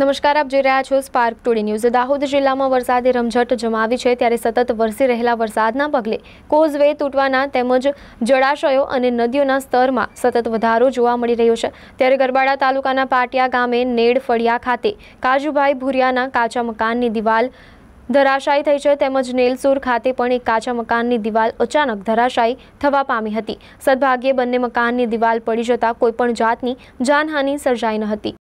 નમસ્કાર આપ જોઈ રહ્યા છો સ્પાર્ક ટુડી ન્યૂઝ દાહોદ જિલ્લામાં વરસાદે રમઝટ જમાવી છે ત્યારે સતત વરસી રહેલા વરસાદના પગલે કોઝવે તૂટવાના તેમજ જળાશયો અને નદીઓના સ્તરમાં સતત વધારો જોવા મળી રહ્યો છે ત્યારે ગરબાડા તાલુકાના પાટિયા ગામે નેડ ફળિયા ખાતે કાજુભાઈ ભુરિયાના કાચા મકાનની દિવાલ ધરાશાયી થઈ છે તેમજ નેલસુર ખાતે પણ એક કાચા મકાનની દિવાલ અચાનક ધરાશાયી થવા પામી હતી સદભાગ્યે બંને મકાનની દિવાલ પડી જતાં કોઈપણ જાતની જાનહાની સર્જાઈ ન હતી